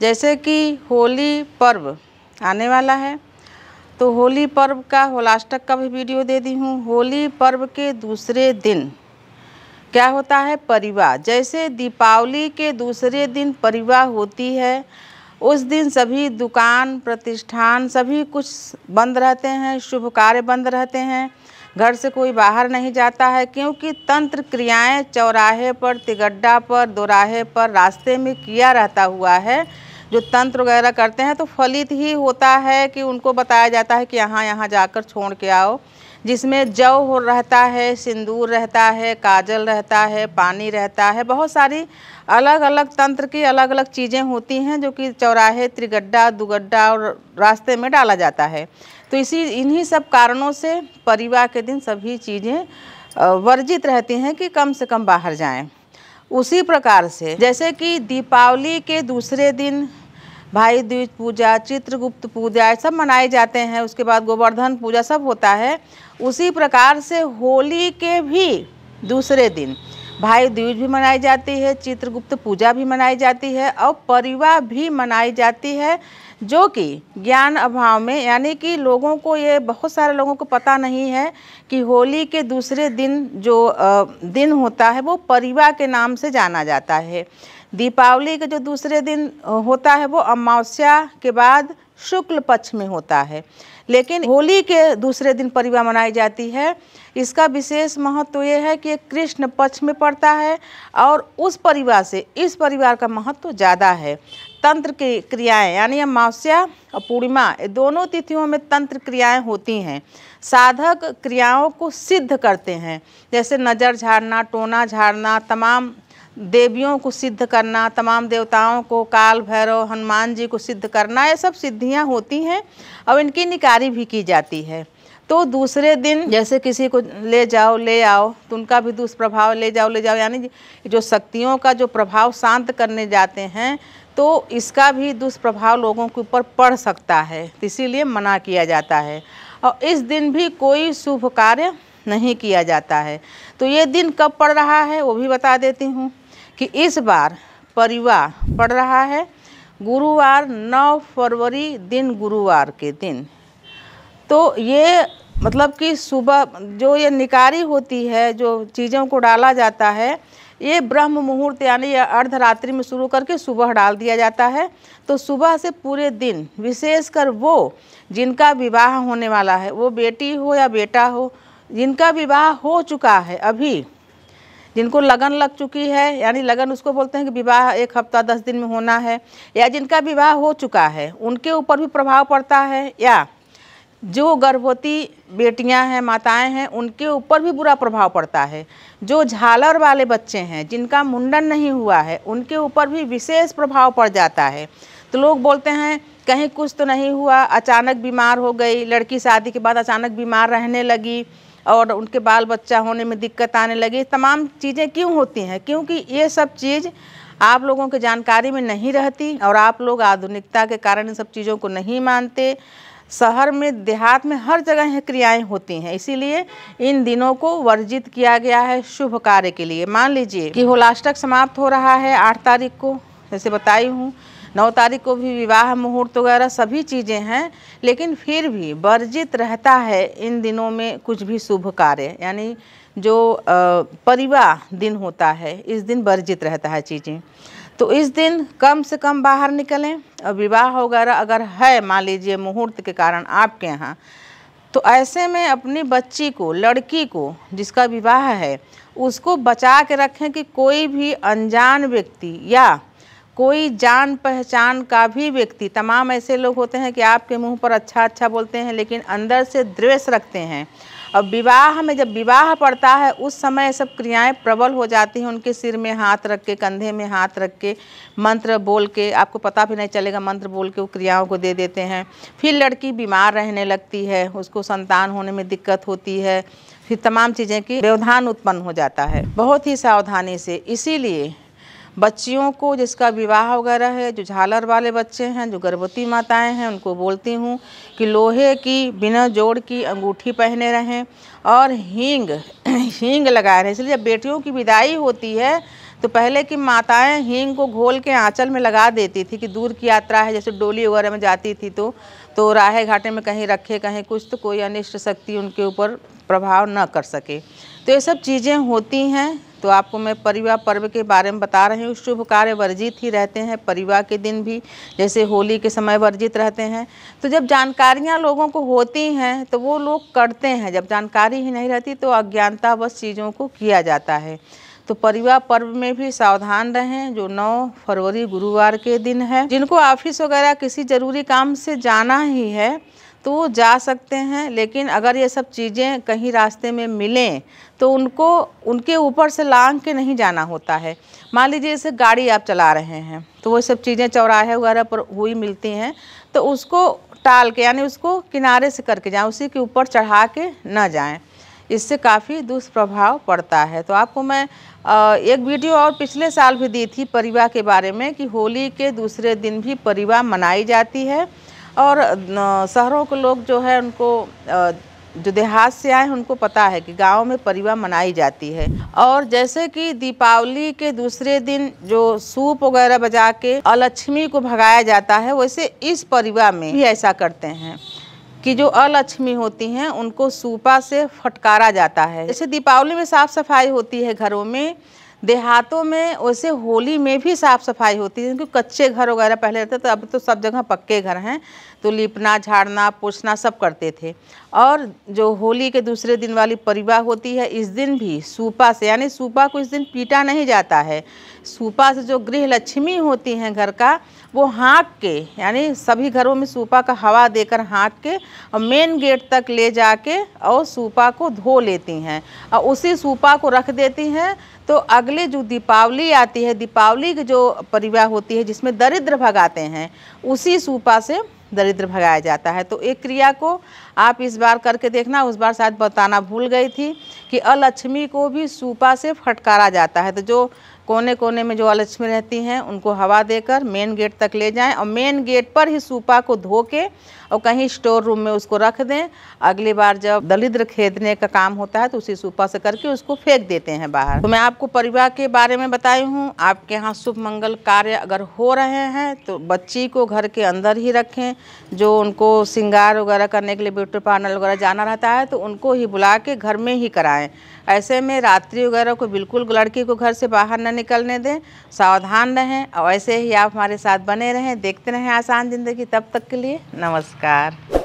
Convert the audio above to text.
जैसे कि होली पर्व आने वाला है तो होली पर्व का होलाष्टक का भी वीडियो दे दी हूँ होली पर्व के दूसरे दिन क्या होता है परिवा जैसे दीपावली के दूसरे दिन परिवा होती है उस दिन सभी दुकान प्रतिष्ठान सभी कुछ बंद रहते हैं शुभ कार्य बंद रहते हैं घर से कोई बाहर नहीं जाता है क्योंकि तंत्र क्रियाएं चौराहे पर तिगड्डा पर दोराहे पर रास्ते में किया रहता हुआ है जो तंत्र वगैरह करते हैं तो फलित ही होता है कि उनको बताया जाता है कि यहाँ यहाँ जाकर छोड़ के आओ जिसमें जव हो रहता है सिंदूर रहता है काजल रहता है पानी रहता है बहुत सारी अलग अलग तंत्र की अलग अलग चीज़ें होती हैं जो कि चौराहे त्रिगड्ढा दुगड्ढा और रास्ते में डाला जाता है तो इसी इन्हीं सब कारणों से परिवार के दिन सभी चीज़ें वर्जित रहती हैं कि कम से कम बाहर जाएं उसी प्रकार से जैसे कि दीपावली के दूसरे दिन भाई द्विज पूजा चित्रगुप्त पूजा सब मनाए जाते हैं उसके बाद गोवर्धन पूजा सब होता है उसी प्रकार से होली के भी दूसरे दिन भाई दूज भी मनाई जाती है चित्रगुप्त पूजा भी मनाई जाती है और परिवा भी मनाई जाती है जो कि ज्ञान अभाव में यानी कि लोगों को ये बहुत सारे लोगों को पता नहीं है कि होली के दूसरे दिन जो दिन होता है वो परिवा के नाम से जाना जाता है दीपावली के जो दूसरे दिन होता है वो अमावस्या के बाद शुक्ल पक्ष में होता है लेकिन होली के दूसरे दिन परिवा मनाई जाती है इसका विशेष महत्व ये है कि कृष्ण पक्ष में पड़ता है और उस परिवार से इस परिवार का महत्व ज़्यादा है तंत्र की क्रियाएं यानी अमावस्या और पूर्णिमा दोनों तिथियों में तंत्र क्रियाएं होती हैं साधक क्रियाओं को सिद्ध करते हैं जैसे नज़र झाड़ना टोना झाड़ना तमाम देवियों को सिद्ध करना तमाम देवताओं को काल भैरव हनुमान जी को सिद्ध करना ये सब सिद्धियाँ होती हैं और इनकी निकारी भी की जाती है तो दूसरे दिन जैसे किसी को ले जाओ ले आओ तो उनका भी दुष्प्रभाव ले जाओ ले जाओ यानी जो शक्तियों का जो प्रभाव शांत करने जाते हैं तो इसका भी दुष्प्रभाव लोगों के ऊपर पड़ सकता है इसीलिए मना किया जाता है और इस दिन भी कोई शुभ कार्य नहीं किया जाता है तो ये दिन कब पड़ रहा है वो भी बता देती हूँ कि इस बार परिवा पड़ रहा है गुरुवार 9 फरवरी दिन गुरुवार के दिन तो ये मतलब कि सुबह जो ये निकारी होती है जो चीज़ों को डाला जाता है ये ब्रह्म मुहूर्त यानी अर्धरात्रि में शुरू करके सुबह डाल दिया जाता है तो सुबह से पूरे दिन विशेषकर वो जिनका विवाह होने वाला है वो बेटी हो या बेटा हो जिनका विवाह हो चुका है अभी जिनको लगन लग चुकी है यानी लगन उसको बोलते हैं कि विवाह एक हफ्ता दस दिन में होना है या जिनका विवाह हो चुका है उनके ऊपर भी प्रभाव पड़ता है या जो गर्भवती बेटियां हैं माताएं हैं उनके ऊपर भी बुरा प्रभाव पड़ता है जो झालर वाले बच्चे हैं जिनका मुंडन नहीं हुआ है उनके ऊपर भी विशेष प्रभाव पड़ जाता है तो लोग बोलते हैं कहीं कुछ तो नहीं हुआ अचानक बीमार हो गई लड़की शादी के बाद अचानक बीमार रहने लगी और उनके बाल बच्चा होने में दिक्कत आने लगी तमाम चीज़ें क्यों होती हैं क्योंकि ये सब चीज़ आप लोगों के जानकारी में नहीं रहती और आप लोग आधुनिकता के कारण इन सब चीज़ों को नहीं मानते शहर में देहात में हर जगह यह क्रियाएं होती हैं इसीलिए इन दिनों को वर्जित किया गया है शुभ कार्य के लिए मान लीजिए कि होलाष्टक समाप्त हो रहा है आठ तारीख को जैसे बताई हूँ नौ तारीख को भी विवाह मुहूर्त वगैरह सभी चीज़ें हैं लेकिन फिर भी वर्जित रहता है इन दिनों में कुछ भी शुभ कार्य यानी जो परिवाह दिन होता है इस दिन वर्जित रहता है चीज़ें तो इस दिन कम से कम बाहर निकलें और विवाह वगैरह अगर है मान लीजिए मुहूर्त के कारण आपके यहाँ तो ऐसे में अपनी बच्ची को लड़की को जिसका विवाह है उसको बचा के रखें कि कोई भी अनजान व्यक्ति या कोई जान पहचान का भी व्यक्ति तमाम ऐसे लोग होते हैं कि आपके मुंह पर अच्छा अच्छा बोलते हैं लेकिन अंदर से द्वेष रखते हैं और विवाह में जब विवाह पड़ता है उस समय सब क्रियाएं प्रबल हो जाती हैं उनके सिर में हाथ रख के कंधे में हाथ रख के मंत्र बोल के आपको पता भी नहीं चलेगा मंत्र बोल के वो क्रियाओं को दे देते हैं फिर लड़की बीमार रहने लगती है उसको संतान होने में दिक्कत होती है फिर तमाम चीज़ें की व्यवधान उत्पन्न हो जाता है बहुत ही सावधानी से इसीलिए बच्चियों को जिसका विवाह वगैरह है जो झालर वाले बच्चे हैं जो गर्भवती माताएं हैं उनको बोलती हूँ कि लोहे की बिना जोड़ की अंगूठी पहने रहें और हींग हींग लगाए रहें इसलिए जब बेटियों की विदाई होती है तो पहले की माताएं हींग को घोल के आंचल में लगा देती थी कि दूर की यात्रा है जैसे डोली वगैरह में जाती थी तो तो राहे घाटे में कहीं रखे कहीं कुछ तो कोई अनिष्ट शक्ति उनके ऊपर प्रभाव न कर सके तो ये सब चीज़ें होती हैं तो आपको मैं परिवार पर्व के बारे में बता रही हूँ शुभ कार्य वर्जित ही रहते हैं परिवार के दिन भी जैसे होली के समय वर्जित रहते हैं तो जब जानकारियाँ लोगों को होती हैं तो वो लोग करते हैं जब जानकारी ही नहीं रहती तो अज्ञानतावश चीज़ों को किया जाता है तो परिवार पर्व में भी सावधान रहें जो 9 फरवरी गुरुवार के दिन है जिनको ऑफिस वगैरह किसी ज़रूरी काम से जाना ही है तो जा सकते हैं लेकिन अगर ये सब चीज़ें कहीं रास्ते में मिलें तो उनको उनके ऊपर से लांग के नहीं जाना होता है मान लीजिए जैसे गाड़ी आप चला रहे हैं तो वो सब चीज़ें चौराहे वगैरह पर हुई मिलती हैं तो उसको टाल के यानी उसको किनारे से करके जाएं उसी के ऊपर चढ़ा के ना जाएं इससे काफ़ी दुष्प्रभाव पड़ता है तो आपको मैं एक वीडियो और पिछले साल भी दी थी परिवा के बारे में कि होली के दूसरे दिन भी परिवा मनाई जाती है और शहरों के लोग जो है उनको जो देहात से आए उनको पता है कि गांव में परिवा मनाई जाती है और जैसे कि दीपावली के दूसरे दिन जो सूप वगैरह बजा के अलक्ष्मी को भगाया जाता है वैसे इस परिवा में भी ऐसा करते हैं कि जो अलक्ष्मी होती हैं उनको सूपा से फटकारा जाता है जैसे दीपावली में साफ़ सफाई होती है घरों में देहातों में वैसे होली में भी साफ़ सफाई होती है क्योंकि कच्चे घर वगैरह पहले रहते तो अब तो सब जगह पक्के घर हैं तो लिपना झाड़ना पोछना सब करते थे और जो होली के दूसरे दिन वाली परिवा होती है इस दिन भी सूपा से यानी सूपा को इस दिन पीटा नहीं जाता है सूपा से जो गृह लक्ष्मी होती हैं घर का वो हाँक के यानी सभी घरों में सूपा का हवा देकर हाँक के और मेन गेट तक ले जाके और सूपा को धो लेती हैं और उसी सूपा को रख देती हैं तो अगले जो दीपावली आती है दीपावली की जो परिवाह होती है जिसमें दरिद्र भगाते हैं उसी सूपा से दरिद्र भगाया जाता है तो एक क्रिया को आप इस बार करके देखना उस बार शायद बताना भूल गई थी कि अलक्ष्मी को भी सूपा से फटकारा जाता है तो जो कोने कोने में जो अलक्ष्मी रहती हैं उनको हवा देकर मेन गेट तक ले जाएं और मेन गेट पर ही सूपा को धो के और कहीं स्टोर रूम में उसको रख दें अगली बार जब दलिद्र खेदने का काम होता है तो उसी सूपा से करके उसको फेंक देते हैं बाहर तो मैं आपको परिवार के बारे में बताई हूँ आपके यहाँ शुभ मंगल कार्य अगर हो रहे हैं तो बच्ची को घर के अंदर ही रखें जो उनको श्रृंगार वगैरह करने के लिए ब्यूटी पार्लर वगैरह जाना रहता है तो उनको ही बुला के घर में ही कराएँ ऐसे में रात्रि वगैरह को बिल्कुल लड़की को घर से बाहर न निकलने दें सावधान रहें और ऐसे ही आप हमारे साथ बने रहें देखते रहें आसान ज़िंदगी तब तक के लिए नमस्कार